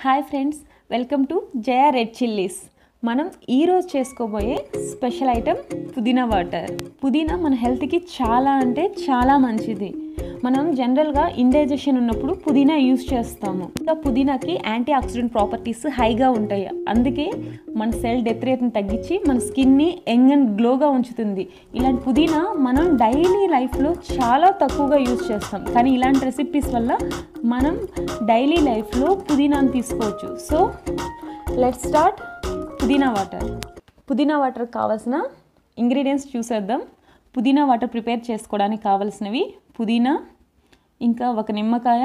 hi friends welcome to Jaya red chillies మనం ఈరోజు చేసుకోబోయే స్పెషల్ ఐటెం పుదీనా వాటర్ పుదీనా మన హెల్త్కి చాలా అంటే చాలా మంచిది మనం జనరల్గా ఇండైజెషన్ ఉన్నప్పుడు పుదీనా యూజ్ చేస్తాము ఇంకా పుదీనాకి యాంటీ ఆక్సిడెంట్ ప్రాపర్టీస్ హైగా ఉంటాయి అందుకే మన సెల్ డెత్ రేట్ని తగ్గించి మన స్కిన్ని యంగ్ అండ్ గ్లోగా ఉంచుతుంది ఇలాంటి పుదీనా మనం డైలీ లైఫ్లో చాలా తక్కువగా యూజ్ చేస్తాం కానీ ఇలాంటి రెసిపీస్ వల్ల మనం డైలీ లైఫ్లో పుదీనాను తీసుకోవచ్చు సో లెట్ స్టార్ట్ పుదీనా వాటర్ పుదీనా వాటర్ కావాల్సిన ఇంగ్రీడియంట్స్ చూసేద్దాం పుదీనా వాటర్ ప్రిపేర్ చేసుకోవడానికి కావాల్సినవి పుదీనా ఇంకా ఒక నిమ్మకాయ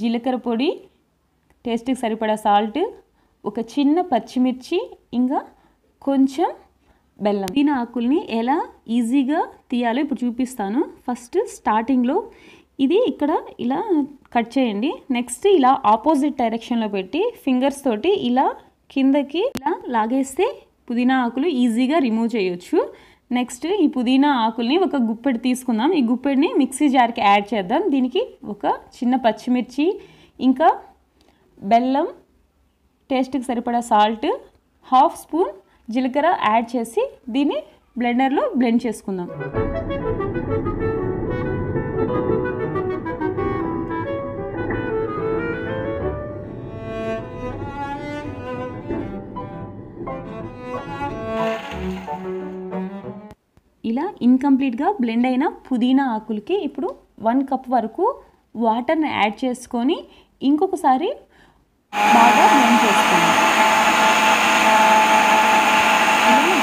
జీలకర్ర పొడి టేస్ట్కి సరిపడా సాల్ట్ ఒక చిన్న పచ్చిమిర్చి ఇంకా కొంచెం బెల్లం దీని ఆకుల్ని ఎలా ఈజీగా తీయాలో ఇప్పుడు చూపిస్తాను ఫస్ట్ స్టార్టింగ్లో ఇది ఇక్కడ ఇలా కట్ చేయండి నెక్స్ట్ ఇలా ఆపోజిట్ డైరెక్షన్లో పెట్టి ఫింగర్స్ తోటి ఇలా కిందకి ఇలా లాగేస్తే పుదీనా ఆకులు ఈజీగా రిమూవ్ చేయొచ్చు నెక్స్ట్ ఈ పుదీనా ఆకుల్ని ఒక గుప్పెడు తీసుకుందాం ఈ గుప్పెడిని మిక్సీ జార్కి యాడ్ చేద్దాం దీనికి ఒక చిన్న పచ్చిమిర్చి ఇంకా బెల్లం టేస్ట్కి సరిపడా సాల్ట్ హాఫ్ స్పూన్ జీలకర్ర యాడ్ చేసి దీన్ని బ్లెండర్లో బ్లెండ్ చేసుకుందాం ఇలా ఇన్కంప్లీట్గా బ్లెండ్ అయిన పుదీనా ఆకులకి ఇప్పుడు వన్ కప్ వరకు వాటర్ని యాడ్ చేసుకొని ఇంకొకసారి బాగా బ్లెండ్ చేసుకోండి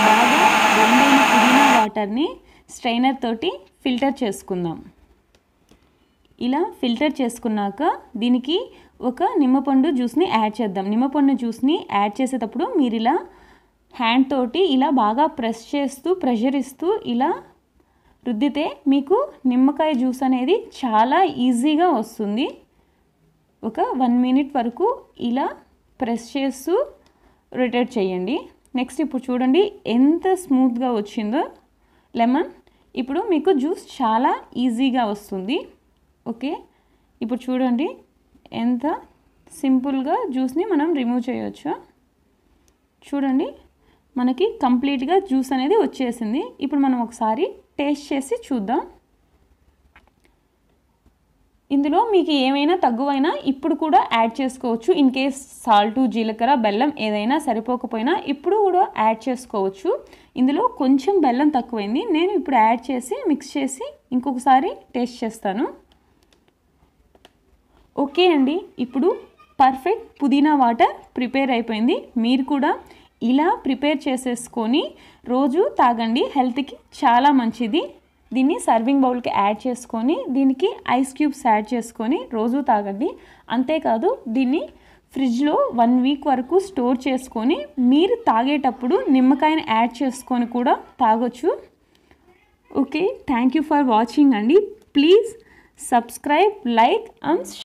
బాగా అయిన పుదీనా వాటర్ని స్ట్రైనర్ తోటి ఫిల్టర్ చేసుకుందాం ఇలా ఫిల్టర్ చేసుకున్నాక దీనికి ఒక నిమ్మపండు జ్యూస్ని యాడ్ చేద్దాం నిమ్మపండు జ్యూస్ని యాడ్ చేసేటప్పుడు మీరు ఇలా హ్యాండ్ తోటి ఇలా బాగా ప్రెస్ చేస్తూ ప్రెషర్ ఇస్తూ ఇలా రుద్దితే మీకు నిమ్మకాయ జ్యూస్ అనేది చాలా ఈజీగా వస్తుంది ఒక వన్ మినిట్ వరకు ఇలా ప్రెస్ చేస్తూ రొటేట్ చేయండి నెక్స్ట్ ఇప్పుడు చూడండి ఎంత స్మూత్గా వచ్చిందో లెమన్ ఇప్పుడు మీకు జ్యూస్ చాలా ఈజీగా వస్తుంది ఓకే ఇప్పుడు చూడండి ఎంత సింపుల్గా జ్యూస్ని మనం రిమూవ్ చేయవచ్చు చూడండి మనకి కంప్లీట్గా జ్యూస్ అనేది వచ్చేసింది ఇప్పుడు మనం ఒకసారి టేస్ట్ చేసి చూద్దాం ఇందులో మీకు ఏమైనా తగ్గువైనా ఇప్పుడు కూడా యాడ్ చేసుకోవచ్చు ఇన్ కేస్ సాల్టు జీలకర్ర బెల్లం ఏదైనా సరిపోకపోయినా ఇప్పుడు కూడా యాడ్ చేసుకోవచ్చు ఇందులో కొంచెం బెల్లం తక్కువైంది నేను ఇప్పుడు యాడ్ చేసి మిక్స్ చేసి ఇంకొకసారి టేస్ట్ చేస్తాను ఓకే అండి ఇప్పుడు పర్ఫెక్ట్ పుదీనా వాటర్ ప్రిపేర్ అయిపోయింది మీరు కూడా ఇలా ప్రిపేర్ చేసేసుకొని రోజు తాగండి హెల్త్కి చాలా మంచిది దీన్ని సర్వింగ్ బౌల్కి యాడ్ చేసుకొని దీనికి ఐస్ క్యూబ్స్ యాడ్ చేసుకొని రోజు తాగండి అంతేకాదు దీన్ని ఫ్రిడ్జ్లో వన్ వీక్ వరకు స్టోర్ చేసుకొని మీరు తాగేటప్పుడు నిమ్మకాయని యాడ్ చేసుకొని కూడా తాగొచ్చు okay thank you for watching అండి ప్లీజ్ సబ్స్క్రైబ్ లైక్ అండ్